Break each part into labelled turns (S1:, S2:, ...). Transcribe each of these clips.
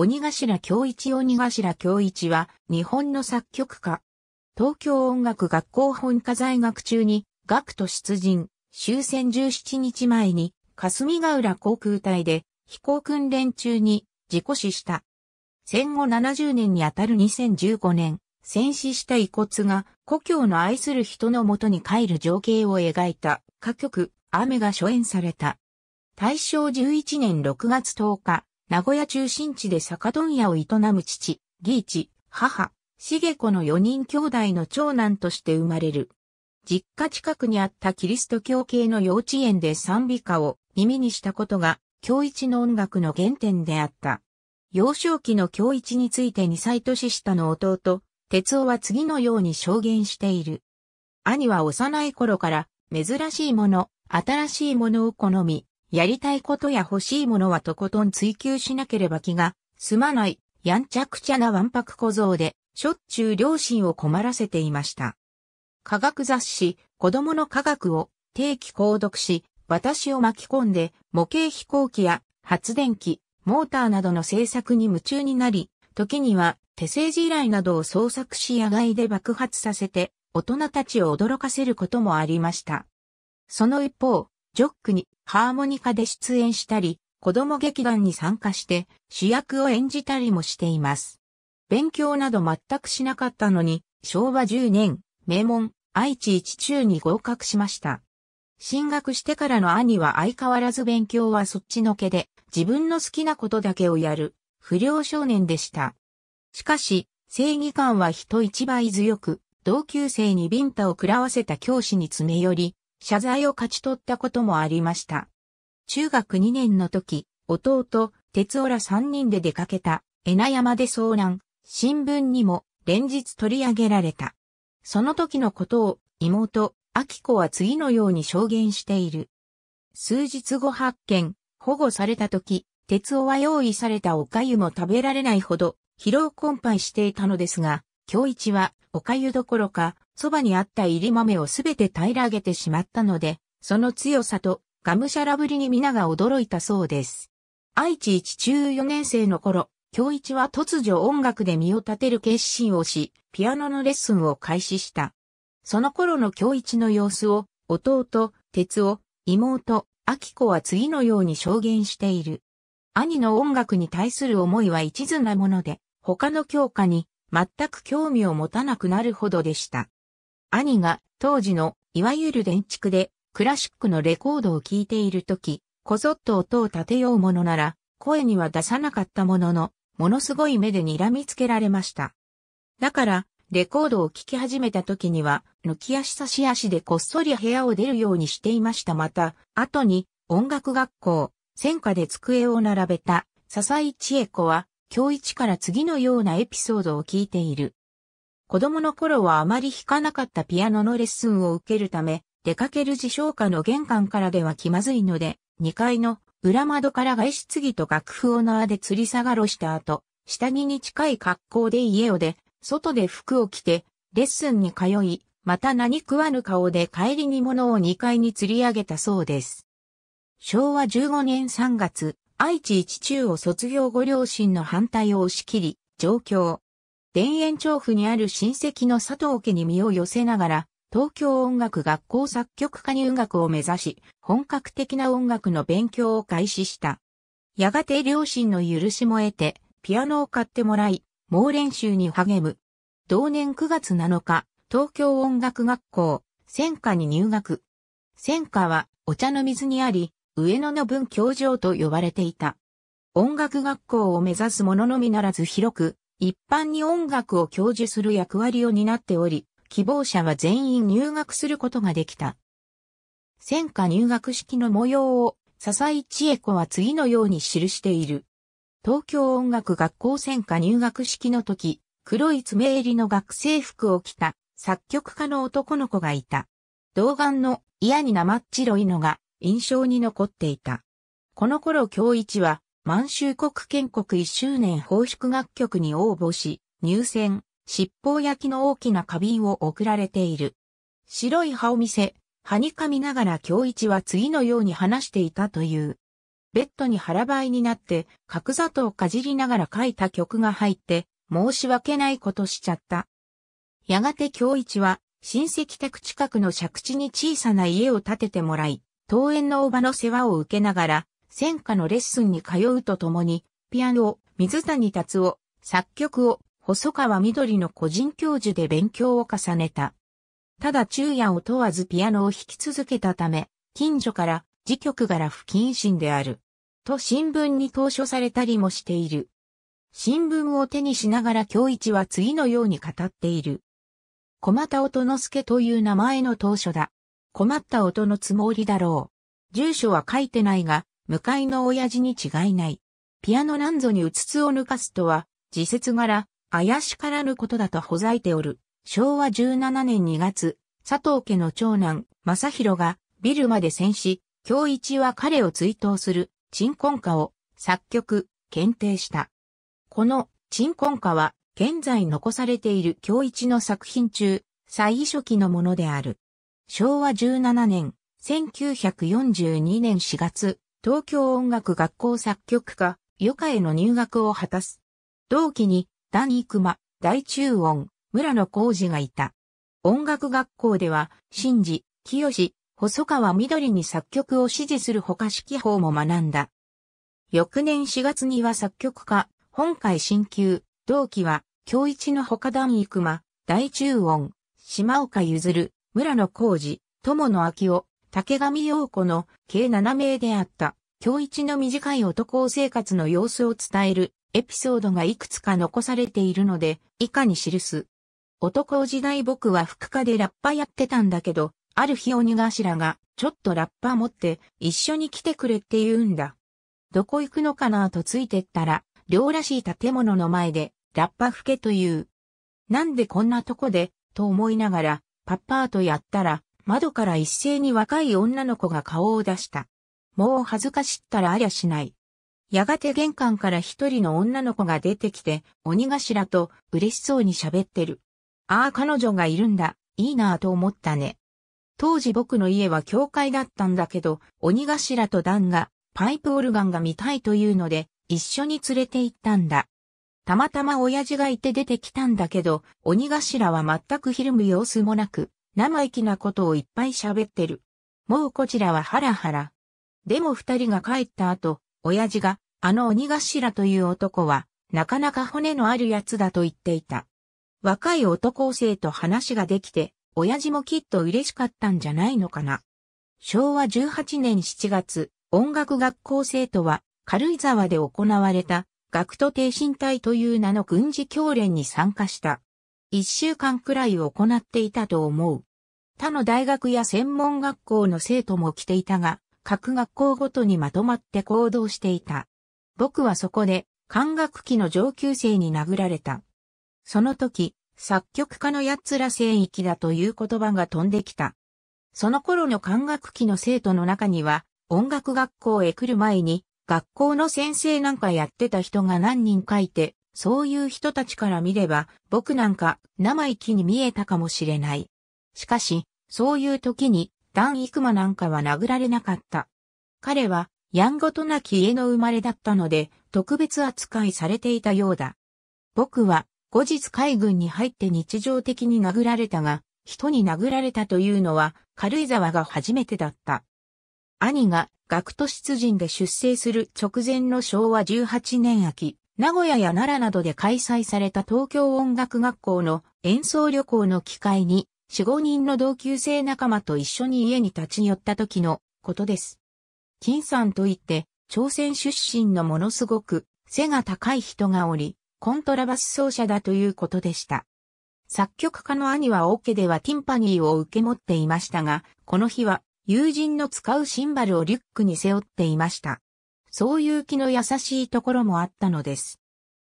S1: 鬼頭京一鬼頭京一は日本の作曲家。東京音楽学校本科在学中に学徒出陣、終戦17日前に霞ヶ浦航空隊で飛行訓練中に事故死した。戦後70年にあたる2015年、戦死した遺骨が故郷の愛する人のもとに帰る情景を描いた歌曲、雨が初演された。大正11年6月10日、名古屋中心地で酒問屋を営む父、義一、母、茂子の4人兄弟の長男として生まれる。実家近くにあったキリスト教系の幼稚園で賛美歌を耳にしたことが、教一の音楽の原点であった。幼少期の教一について2歳年下の弟、哲夫は次のように証言している。兄は幼い頃から、珍しいもの、新しいものを好み、やりたいことや欲しいものはとことん追求しなければ気が済まない、やんちゃくちゃなわんぱく小僧で、しょっちゅう両親を困らせていました。科学雑誌、子供の科学を定期購読し、私を巻き込んで模型飛行機や発電機、モーターなどの制作に夢中になり、時には手製地雷などを創作し野外で爆発させて大人たちを驚かせることもありました。その一方、ジョックにハーモニカで出演したり、子供劇団に参加して主役を演じたりもしています。勉強など全くしなかったのに、昭和10年、名門、愛知一中に合格しました。進学してからの兄は相変わらず勉強はそっちのけで、自分の好きなことだけをやる、不良少年でした。しかし、正義感は人一倍強く、同級生にビンタを食らわせた教師に詰め寄り、謝罪を勝ち取ったこともありました。中学2年の時、弟、哲夫ら3人で出かけた、江名山で遭難、新聞にも連日取り上げられた。その時のことを妹、秋子は次のように証言している。数日後発見、保護された時、鉄夫は用意されたお粥も食べられないほど疲労困憊していたのですが、京一はお粥どころかそばにあった入り豆をすべて平らげてしまったので、その強さと、がむしゃらぶりに皆が驚いたそうです。愛知一中4年生の頃、京一は突如音楽で身を立てる決心をし、ピアノのレッスンを開始した。その頃の京一の様子を、弟、哲夫、妹、明子は次のように証言している。兄の音楽に対する思いは一途なもので、他の教科に全く興味を持たなくなるほどでした。兄が当時のいわゆる電築でクラシックのレコードを聴いているとき、こぞっと音を立てようものなら、声には出さなかったものの、ものすごい目で睨みつけられました。だから、レコードを聴き始めた時には、抜き足差し足でこっそり部屋を出るようにしていました。また、後に、音楽学校、戦火で机を並べた、笹井千恵子は、今日一から次のようなエピソードを聞いている。子供の頃はあまり弾かなかったピアノのレッスンを受けるため、出かける自称家の玄関からでは気まずいので、2階の裏窓から外出着と楽譜を縄で吊り下がろした後、下着に近い格好で家を出、外で服を着て、レッスンに通い、また何食わぬ顔で帰りに物を2階に吊り上げたそうです。昭和15年3月、愛知一中を卒業後両親の反対を押し切り、上京。田園調布にある親戚の佐藤家に身を寄せながら、東京音楽学校作曲家入学を目指し、本格的な音楽の勉強を開始した。やがて両親の許しも得て、ピアノを買ってもらい、猛練習に励む。同年9月7日、東京音楽学校、専科に入学。専科はお茶の水にあり、上野の文教場と呼ばれていた。音楽学校を目指す者のみならず広く、一般に音楽を教授する役割を担っており、希望者は全員入学することができた。戦火入学式の模様を、笹井千恵子は次のように記している。東京音楽学校戦火入学式の時、黒い爪襟の学生服を着た作曲家の男の子がいた。童顔の嫌に生っ白いのが印象に残っていた。この頃京一は満州国建国一周年報祝楽曲に応募し、入選、七宝焼きの大きな花瓶を贈られている。白い歯を見せ、歯に噛みながら京一は次のように話していたという。ベッドに腹ばいになって、角砂糖をかじりながら書いた曲が入って、申し訳ないことしちゃった。やがて京一は、親戚宅近くの借地に小さな家を建ててもらい、桃園のおばの世話を受けながら、戦火のレッスンに通うとともに、ピアノを水谷達夫、作曲を細川緑の個人教授で勉強を重ねた。ただ昼夜を問わずピアノを弾き続けたため、近所から自局柄不謹慎である。と新聞に投書されたりもしている。新聞を手にしながら京一は次のように語っている。困った音之助という名前の投書だ。困った音のつもりだろう。住所は書いてないが、向かいの親父に違いない。ピアノ乱ンにうつつを抜かすとは、自説柄、怪しからぬことだとほざいておる。昭和17年2月、佐藤家の長男、正宏が、ビルまで戦死、京一は彼を追悼する、鎮魂歌を、作曲、検定した。この、鎮魂歌は、現在残されている京一の作品中、最初期のものである。昭和17年、1942年4月、東京音楽学校作曲家、余暇への入学を果たす。同期に、谷マ、大中音、村野浩二がいた。音楽学校では、新次、清、細川緑に作曲を支持する他指揮法も学んだ。翌年4月には作曲家、本会新旧、同期は、京一の他団生熊、大中音、島岡譲村野浩二、友野明夫、竹上陽子の計7名であった、今日一の短い男生活の様子を伝えるエピソードがいくつか残されているので、以下に記す。男時代僕は副科でラッパやってたんだけど、ある日鬼頭が、ちょっとラッパ持って一緒に来てくれって言うんだ。どこ行くのかなとついてったら、寮らしい建物の前で、ラッパ吹けという。なんでこんなとこで、と思いながら、パッパーとやったら、窓から一斉に若い女の子が顔を出した。もう恥ずかしったらありゃしない。やがて玄関から一人の女の子が出てきて、鬼頭と嬉しそうに喋ってる。ああ彼女がいるんだ、いいなぁと思ったね。当時僕の家は教会だったんだけど、鬼頭と段が、パイプオルガンが見たいというので、一緒に連れて行ったんだ。たまたま親父がいて出てきたんだけど、鬼頭は全くひるむ様子もなく、生意気なことをいっぱい喋ってる。もうこちらはハラハラ。でも二人が帰った後、親父が、あの鬼頭という男は、なかなか骨のあるやつだと言っていた。若い男生と話ができて、親父もきっと嬉しかったんじゃないのかな。昭和18年7月、音楽学校生徒は、軽井沢で行われた、学徒挺身隊という名の軍事教練に参加した。一週間くらい行っていたと思う。他の大学や専門学校の生徒も来ていたが、各学校ごとにまとまって行動していた。僕はそこで、管楽器の上級生に殴られた。その時、作曲家のやつら聖域だという言葉が飛んできた。その頃の管楽器の生徒の中には、音楽学校へ来る前に、学校の先生なんかやってた人が何人かいて、そういう人たちから見れば、僕なんか生意気に見えたかもしれない。しかし、そういう時に、ダン・イクマなんかは殴られなかった。彼は、やんごとなき家の生まれだったので、特別扱いされていたようだ。僕は、後日海軍に入って日常的に殴られたが、人に殴られたというのは、軽井沢が初めてだった。兄が、学徒出陣で出征する直前の昭和18年秋、名古屋や奈良などで開催された東京音楽学校の演奏旅行の機会に、四五人の同級生仲間と一緒に家に立ち寄った時のことです。金さんといって、朝鮮出身のものすごく背が高い人がおり、コントラバス奏者だということでした。作曲家の兄はオケではティンパニーを受け持っていましたが、この日は友人の使うシンバルをリュックに背負っていました。そういう気の優しいところもあったのです。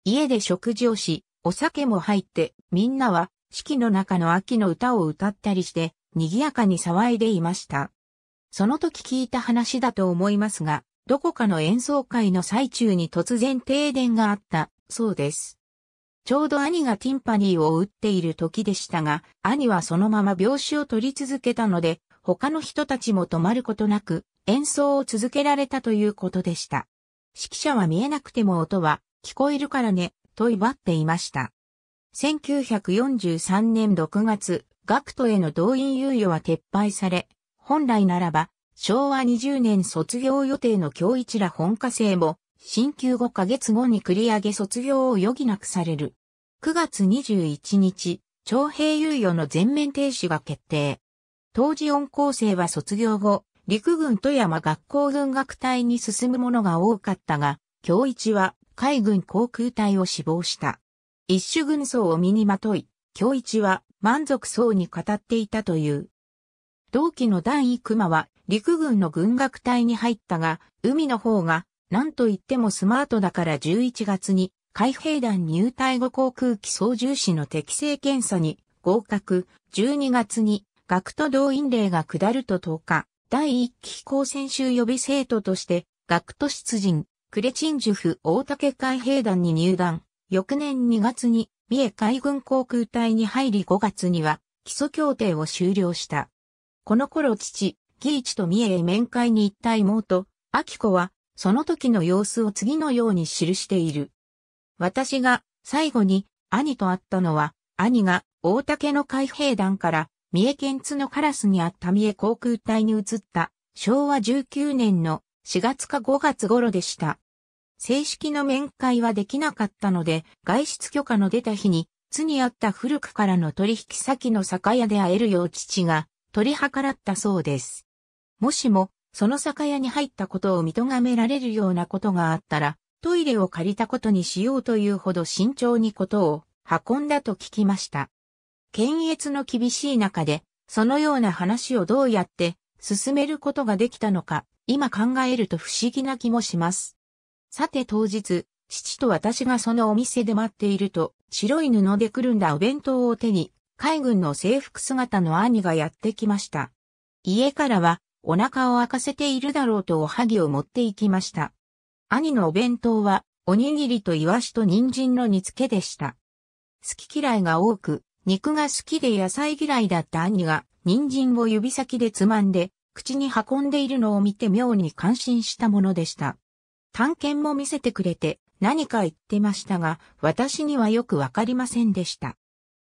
S1: 家で食事をし、お酒も入って、みんなは四季の中の秋の歌を歌ったりして、賑やかに騒いでいました。その時聞いた話だと思いますが、どこかの演奏会の最中に突然停電があった、そうです。ちょうど兄がティンパニーを打っている時でしたが、兄はそのまま病死を取り続けたので、他の人たちも止まることなく、演奏を続けられたということでした。指揮者は見えなくても音は聞こえるからね、と威張っていました。1943年6月、学徒への動員猶予は撤廃され、本来ならば、昭和20年卒業予定の教一ら本科生も、進級5ヶ月後に繰り上げ卒業を余儀なくされる。9月21日、徴兵猶予の全面停止が決定。当時音校生は卒業後、陸軍富山学校軍学隊に進む者が多かったが、教一は海軍航空隊を死亡した。一種軍曹を身にまとい、京一は満足そうに語っていたという。同期の第一熊は陸軍の軍楽隊に入ったが、海の方が何と言ってもスマートだから11月に海兵団入隊後航空機操縦士の適正検査に合格、12月に学徒動員令が下ると10日、第1期飛行選手予備生徒として、学徒出陣、クレチンジュフ大竹海兵団に入団、翌年2月に三重海軍航空隊に入り5月には基礎協定を終了した。この頃父、義一と三重へ面会に行った妹、秋子は、その時の様子を次のように記している。私が最後に兄と会ったのは、兄が大竹の海兵団から三重県津のカラスにあった三重航空隊に移った昭和19年の4月か5月頃でした。正式の面会はできなかったので、外出許可の出た日に、津にあった古くからの取引先の酒屋で会えるよう父が取り計らったそうです。もしも、その酒屋に入ったことを認められるようなことがあったら、トイレを借りたことにしようというほど慎重にことを運んだと聞きました。検閲の厳しい中で、そのような話をどうやって進めることができたのか、今考えると不思議な気もします。さて当日、父と私がそのお店で待っていると、白い布でくるんだお弁当を手に、海軍の制服姿の兄がやってきました。家からは、お腹を空かせているだろうとおはぎを持って行きました。兄のお弁当は、おにぎりとイワシと人参の煮付けでした。好き嫌いが多く、肉が好きで野菜嫌いだった兄が、人参を指先でつまんで、口に運んでいるのを見て妙に感心したものでした。探検も見せてくれて何か言ってましたが、私にはよくわかりませんでした。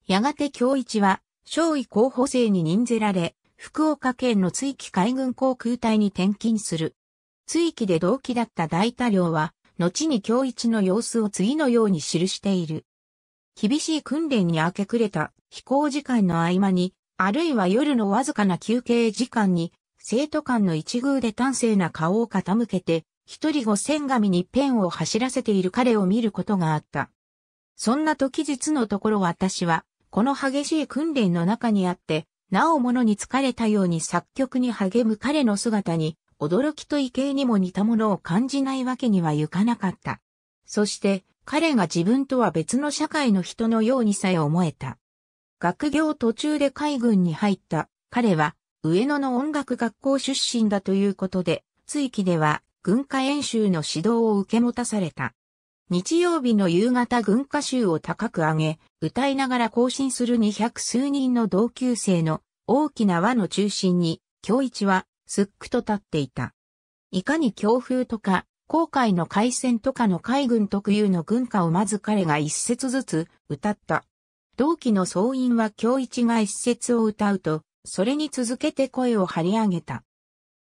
S1: やがて京一は、少尉候補生に任ぜられ、福岡県の追記海軍航空隊に転勤する。追記で同期だった大多領は、後に京一の様子を次のように記している。厳しい訓練に明け暮れた飛行時間の合間に、あるいは夜のわずかな休憩時間に、生徒間の一遇で端正な顔を傾けて、一人五千紙にペンを走らせている彼を見ることがあった。そんな時実のところ私は、この激しい訓練の中にあって、なおものに疲れたように作曲に励む彼の姿に、驚きと畏敬にも似たものを感じないわけにはいかなかった。そして、彼が自分とは別の社会の人のようにさえ思えた。学業途中で海軍に入った彼は、上野の音楽学校出身だということで、追記では軍歌演習の指導を受け持たされた。日曜日の夕方軍歌集を高く上げ、歌いながら行進する二百数人の同級生の大きな輪の中心に、京一はすっくと立っていた。いかに強風とか、航海の海戦とかの海軍特有の軍歌をまず彼が一節ずつ歌った。同期の総員は京一が一節を歌うと、それに続けて声を張り上げた。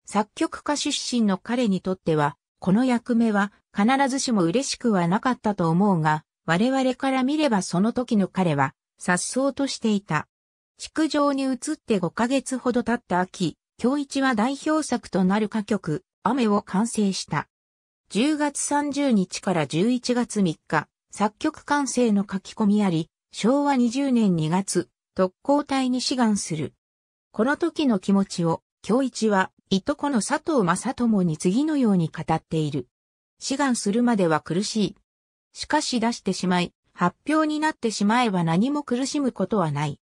S1: 作曲家出身の彼にとっては、この役目は必ずしも嬉しくはなかったと思うが、我々から見ればその時の彼は、殺走としていた。築城に移って5ヶ月ほど経った秋、京一は代表作となる歌曲、雨を完成した。10月30日から11月3日、作曲完成の書き込みあり、昭和20年2月、特攻隊に志願する。この時の気持ちを、京一はいとこの佐藤正友に次のように語っている。志願するまでは苦しい。しかし出してしまい、発表になってしまえば何も苦しむことはない。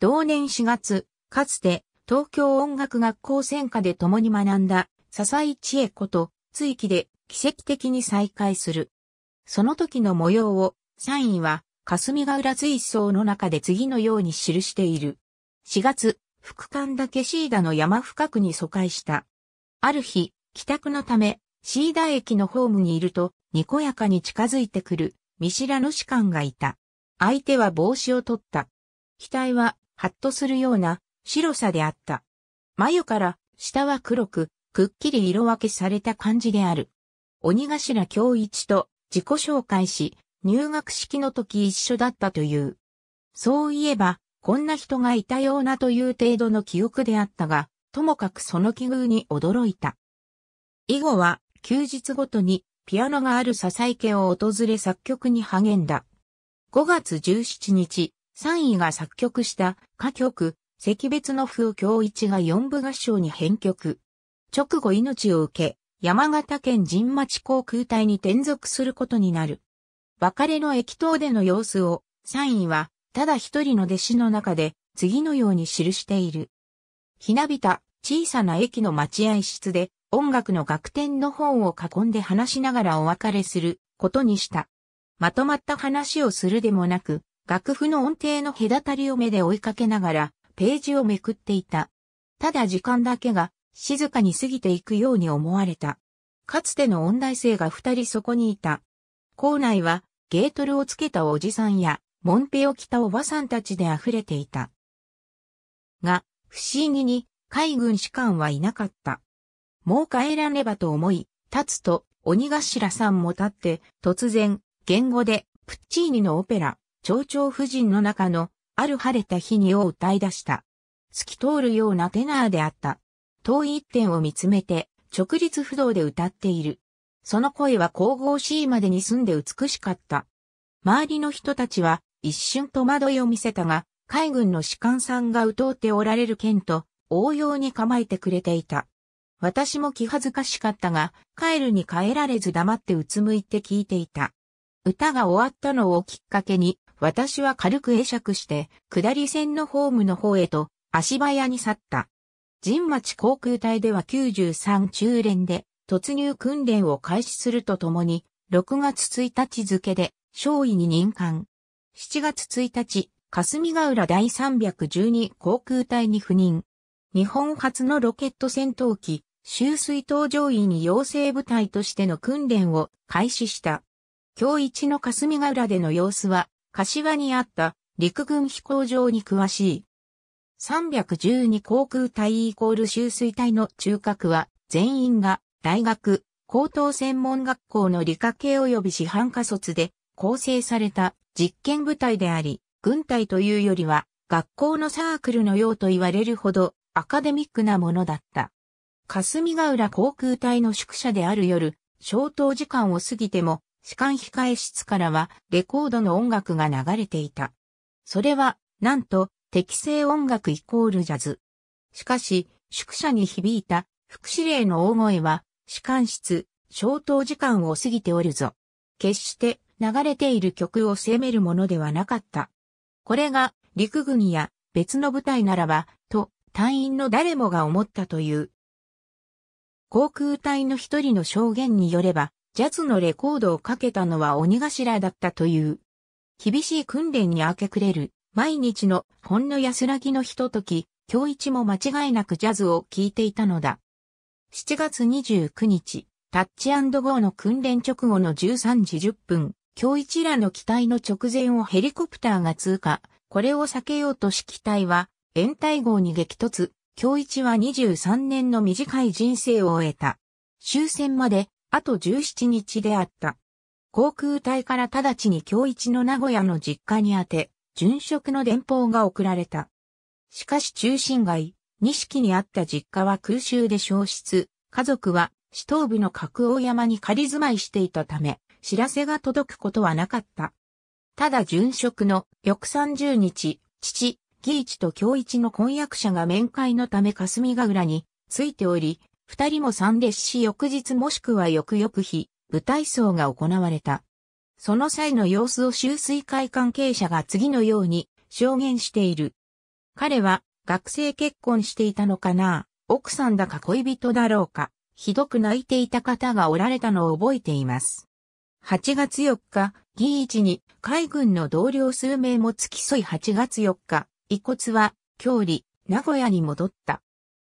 S1: 同年4月、かつて東京音楽学校専科で共に学んだ笹井千恵子と追記で奇跡的に再会する。その時の模様を、イ位は、霞ヶ浦随想の中で次のように記している。4月、副官だけシーダの山深くに疎開した。ある日、帰宅のため、シーダ駅のホームにいると、にこやかに近づいてくる、見知らぬ士官がいた。相手は帽子を取った。額は、ハッとするような、白さであった。眉から、下は黒く、くっきり色分けされた感じである。鬼頭京一と自己紹介し、入学式の時一緒だったという。そういえば、こんな人がいたようなという程度の記憶であったが、ともかくその奇遇に驚いた。以後は、休日ごとに、ピアノがある笹家を訪れ作曲に励んだ。5月17日、3位が作曲した歌曲、赤別の風京一が四部合唱に編曲。直後命を受け、山形県神町航空隊に転属することになる。別れの駅頭での様子を、3位はただ一人の弟子の中で、次のように記している。ひなびた、小さな駅の待合室で、音楽の楽天の本を囲んで話しながらお別れすることにした。まとまった話をするでもなく、楽譜の音程の隔たりを目で追いかけながら、ページをめくっていた。ただ時間だけが静かに過ぎていくように思われた。かつての音大生が二人そこにいた。校内はゲートルをつけたおじさんやもんぺを着たおばさんたちで溢れていた。が、不思議に、海軍士官はいなかった。もう帰らねばと思い、立つと、鬼頭さんも立って、突然、言語で、プッチーニのオペラ、蝶々夫人の中の、ある晴れた日にを歌い出した。透き通るようなテナーであった。遠い一点を見つめて、直立不動で歌っている。その声は神々しいまでに澄んで美しかった。周りの人たちは、一瞬戸惑いを見せたが、海軍の士官さんが疎っておられる件と、応用に構えてくれていた。私も気恥ずかしかったが、帰るに帰られず黙ってうつむいて聞いていた。歌が終わったのをきっかけに、私は軽く会釈して、下り線のホームの方へと、足早に去った。神町航空隊では93中連で、突入訓練を開始するとともに、6月1日付で、少尉に任官、7月1日、霞ヶ浦第312航空隊に赴任。日本初のロケット戦闘機、周水搭上位に養成部隊としての訓練を開始した。今日一の霞ヶ浦での様子は、柏にあった陸軍飛行場に詳しい。312航空隊イコール周水隊の中核は、全員が大学、高等専門学校の理科系及び師範科卒で、構成された実験部隊であり、軍隊というよりは学校のサークルのようと言われるほどアカデミックなものだった。霞ヶ浦航空隊の宿舎である夜、消灯時間を過ぎても、士官控え室からはレコードの音楽が流れていた。それは、なんと、適正音楽イコールジャズ。しかし、宿舎に響いた副司令の大声は、士官室、消灯時間を過ぎておるぞ。決して流れている曲を攻めるものではなかった。これが陸軍や別の部隊ならば、と隊員の誰もが思ったという。航空隊の一人の証言によれば、ジャズのレコードをかけたのは鬼頭だったという。厳しい訓練に明け暮れる、毎日のほんの安らぎのひととき、今日一も間違いなくジャズを聴いていたのだ。7月29日、タッチゴーの訓練直後の13時10分、今日一らの機体の直前をヘリコプターが通過。これを避けようと式機体は、延滞号に激突。今日一は23年の短い人生を終えた。終戦まで、あと17日であった。航空隊から直ちに今日一の名古屋の実家に宛て、殉職の電報が送られた。しかし中心街、錦にあった実家は空襲で消失、家族は、死闘部の格王山に仮住まいしていたため、知らせが届くことはなかった。ただ殉職の翌30日、父、義一と京一の婚約者が面会のため霞ヶ浦についており、二人も参列し翌日もしくは翌々日、舞台葬が行われた。その際の様子を修水会関係者が次のように証言している。彼は学生結婚していたのかな奥さんだか恋人だろうか、ひどく泣いていた方がおられたのを覚えています。8月4日、議一に海軍の同僚数名も付き添い8月4日、遺骨は、郷里、名古屋に戻った。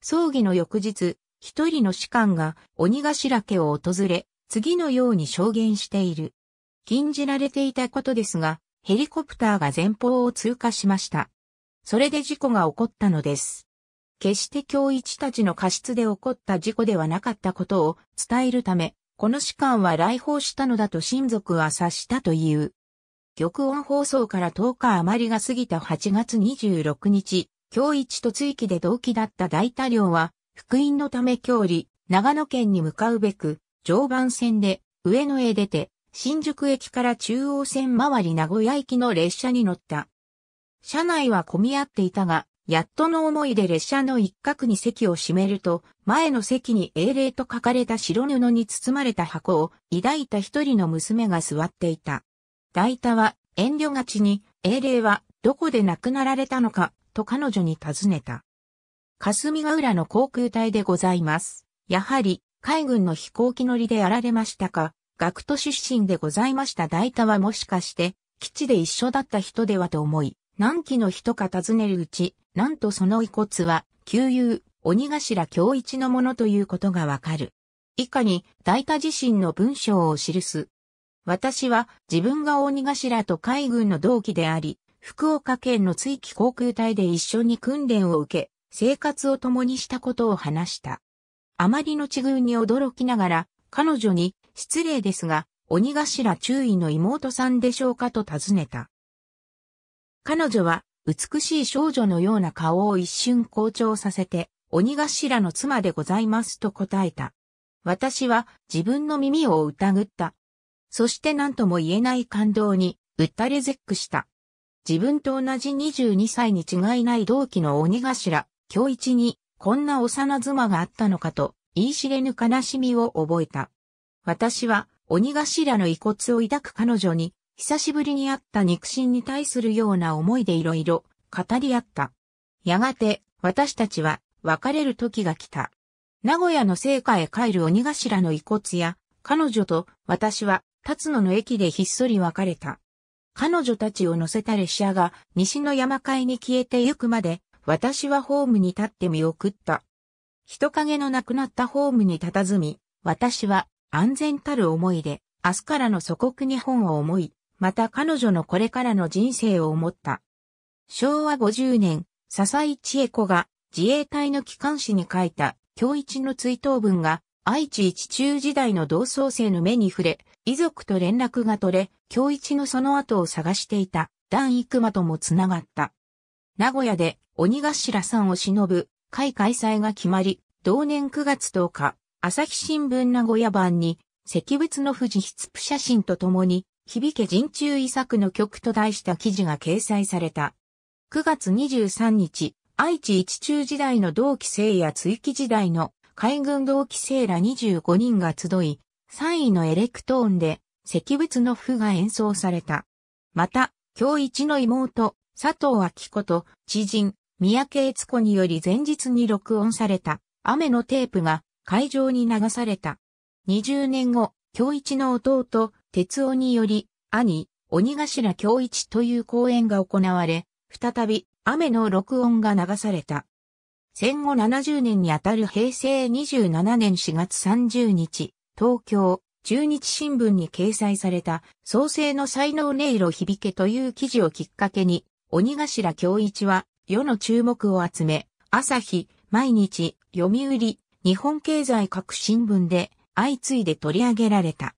S1: 葬儀の翌日、一人の士官が鬼頭家を訪れ、次のように証言している。禁じられていたことですが、ヘリコプターが前方を通過しました。それで事故が起こったのです。決して京一たちの過失で起こった事故ではなかったことを伝えるため、この士官は来訪したのだと親族は察したという。玉音放送から10日余りが過ぎた8月26日、京一と追記で同期だった大多領は、福音のため郷里、長野県に向かうべく、常磐線で上野へ出て、新宿駅から中央線回り名古屋行きの列車に乗った。車内は混み合っていたが、やっとの思いで列車の一角に席を占めると、前の席に英霊と書かれた白布に包まれた箱を抱いた一人の娘が座っていた。大田は遠慮がちに、英霊はどこで亡くなられたのか、と彼女に尋ねた。霞ヶ浦の航空隊でございます。やはり、海軍の飛行機乗りでやられましたか、学徒出身でございました。大田はもしかして、基地で一緒だった人ではと思い、何期の人か尋ねるうち、なんとその遺骨は、旧友、鬼頭京一のものということがわかる。以下に、大田自身の文章を記す。私は自分が鬼頭と海軍の同期であり、福岡県の追記航空隊で一緒に訓練を受け、生活を共にしたことを話した。あまりの地遇に驚きながら、彼女に、失礼ですが、鬼頭注意の妹さんでしょうかと尋ねた。彼女は美しい少女のような顔を一瞬好調させて、鬼頭の妻でございますと答えた。私は自分の耳を疑った。そして何とも言えない感動に、うったれ絶句した。自分と同じ22歳に違いない同期の鬼頭、今日一に、こんな幼妻があったのかと、言い知れぬ悲しみを覚えた。私は、鬼頭の遺骨を抱く彼女に、久しぶりに会った肉親に対するような思いでいろいろ語り合った。やがて私たちは別れる時が来た。名古屋の聖火へ帰る鬼頭の遺骨や彼女と私は辰野の駅でひっそり別れた。彼女たちを乗せた列車が西の山海に消えてゆくまで私はホームに立って見送った。人影のなくなったホームに佇み、私は安全たる思いで明日からの祖国日本を思い、また彼女のこれからの人生を思った。昭和50年、笹井千恵子が自衛隊の機関誌に書いた教一の追悼文が愛知一中時代の同窓生の目に触れ、遺族と連絡が取れ、教一のその後を探していた段幾馬ともつながった。名古屋で鬼頭さんを忍ぶ会開催が決まり、同年9月10日、朝日新聞名古屋版に石仏の富士筆譜写真とともに響け人中遺作の曲と題した記事が掲載された。9月23日、愛知一中時代の同期生や追記時代の海軍同期生ら25人が集い、3位のエレクトーンで石仏の符が演奏された。また、京一の妹、佐藤明子と知人、三宅悦子により前日に録音された雨のテープが会場に流された。20年後、京一の弟、哲夫により、兄、鬼頭京一という講演が行われ、再び雨の録音が流された。戦後70年にあたる平成27年4月30日、東京、中日新聞に掲載された、創生の才能音色響けという記事をきっかけに、鬼頭京一は、世の注目を集め、朝日、毎日、読売、日本経済各新聞で、相次いで取り上げられた。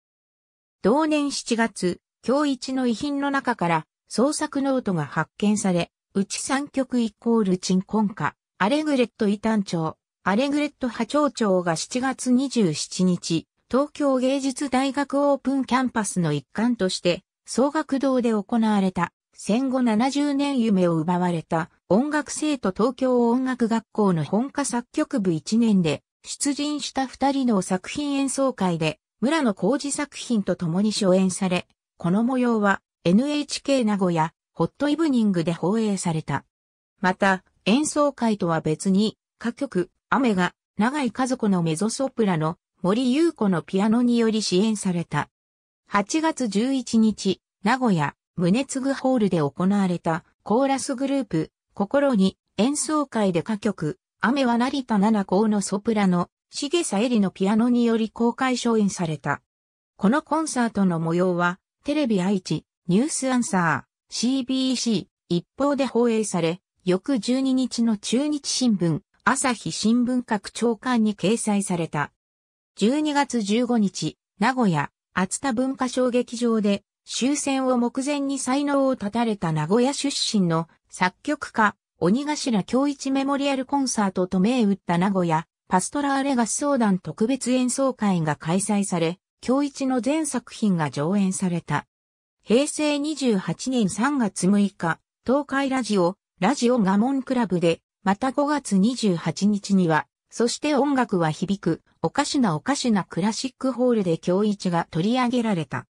S1: 同年7月、京一の遺品の中から創作ノートが発見され、うち三曲イコール鎮魂歌、アレグレット異端長、アレグレット波長長が7月27日、東京芸術大学オープンキャンパスの一環として、総学堂で行われた、戦後70年夢を奪われた音楽生徒東京音楽学校の本科作曲部1年で出陣した2人の作品演奏会で村野浩二作品と共に初演され、この模様は NHK 名古屋ホットイブニングで放映された。また、演奏会とは別に、歌曲、雨が、長井和子のメゾソプラの森優子のピアノにより支援された。8月11日、名古屋、宗次ホールで行われたコーラスグループ、心に演奏会で歌曲、雨は成田七高のソプラのげさえりのピアノにより公開初演された。このコンサートの模様は、テレビ愛知、ニュースアンサー、CBC、一方で放映され、翌12日の中日新聞、朝日新聞各長官に掲載された。12月15日、名古屋、熱田文化小劇場で、終戦を目前に才能を絶たれた名古屋出身の作曲家、鬼頭京一メモリアルコンサートと銘打った名古屋、パストラーレガス相談特別演奏会が開催され、京一の全作品が上演された。平成28年3月6日、東海ラジオ、ラジオガモンクラブで、また5月28日には、そして音楽は響く、おかしなおかしなクラシックホールで京一が取り上げられた。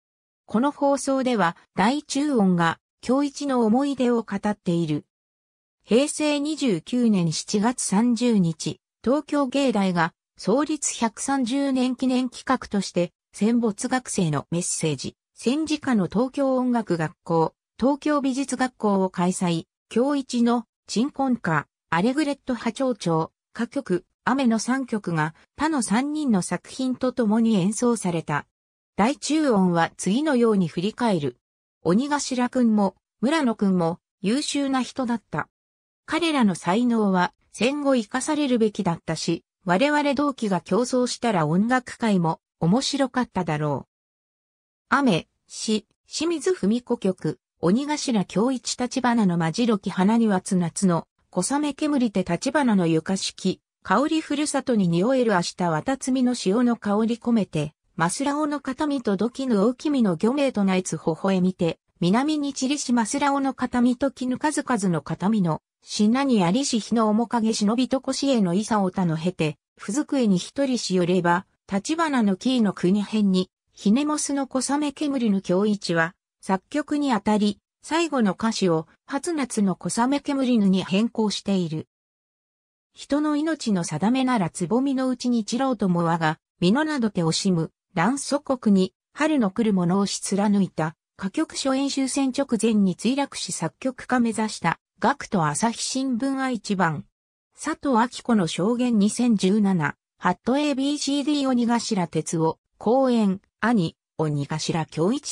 S1: この放送では、大中音が、京一の思い出を語っている。平成29年7月30日、東京芸大が創立130年記念企画として戦没学生のメッセージ、戦時下の東京音楽学校、東京美術学校を開催、今日一の鎮魂歌、アレグレット波長長、歌曲、雨の3曲が他の3人の作品と共に演奏された。大中音は次のように振り返る。鬼頭くんも、村野くんも、優秀な人だった。彼らの才能は戦後生かされるべきだったし、我々同期が競争したら音楽界も面白かっただろう。雨、し、清水文子曲、鬼頭京一立花のまじろき花にはつ夏の、小雨煙て立花の床式、香りふるさとに匂える明日わたみの潮の香り込めて、マスラオの片身と土器の大きみの魚名とナイツ微笑みて、南に散りしマスラオの片身と絹数々の片身の死なにありし日の面影忍びとこしへのいさおたの経て、ふづくえに一人しよれば、立花のキーの国編に、ひねもすの小雨煙の京一は、作曲にあたり、最後の歌詞を、初夏の小雨煙ぬに変更している。人の命の定めなら蕾のうちに散ろうとも我が、美濃など手惜しむ、乱祖国に、春の来るものをし貫いた、歌曲書演習戦直前に墜落し作曲家目指した、学徒朝日新聞愛知版。佐藤明子の証言2017、ハット ABCD 鬼頭哲夫、公演、兄、鬼頭京一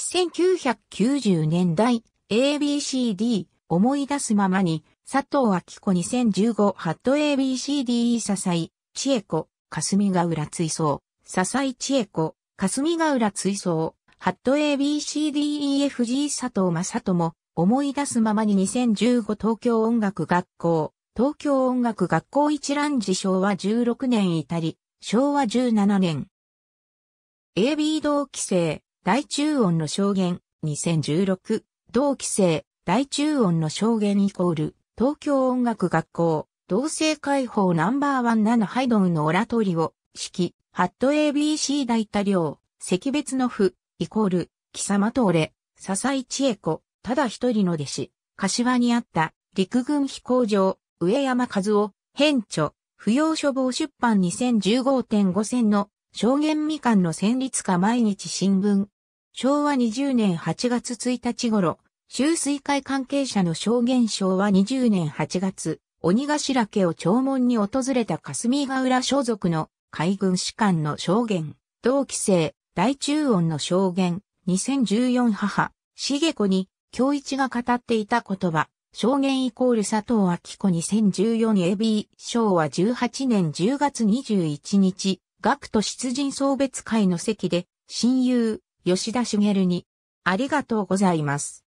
S1: 1990年代、ABCD、思い出すままに、佐藤明子2015ハット ABCD 笹井、千恵子、霞ヶ浦追走、笹井千恵子、霞ヶ浦追走、ハット ABCDEFG 佐藤正智、思い出すままに2015東京音楽学校、東京音楽学校一覧時昭和16年いたり、昭和17年。AB 同期生、大中音の証言、2016、同期生、大中音の証言イコール、東京音楽学校、同性解放ナンバーワン7ハイドンのオラトリオ、式、ハット ABC 大多量、赤別の譜、イコール、貴様と俺、笹井千恵子、ただ一人の弟子、柏にあった陸軍飛行場、上山和夫、編著、不要書房出版2015.5千の証言未完の戦律化毎日新聞。昭和20年8月1日頃、修水会関係者の証言昭和20年8月、鬼頭家を弔問に訪れた霞ヶ浦所属の海軍士官の証言、同期生、大中音の証言、2014母、茂子に京一が語っていた言葉、証言イコール佐藤明子 2014AB 昭和18年10月21日、学徒出陣送別会の席で、親友、吉田茂に、ありがとうございます。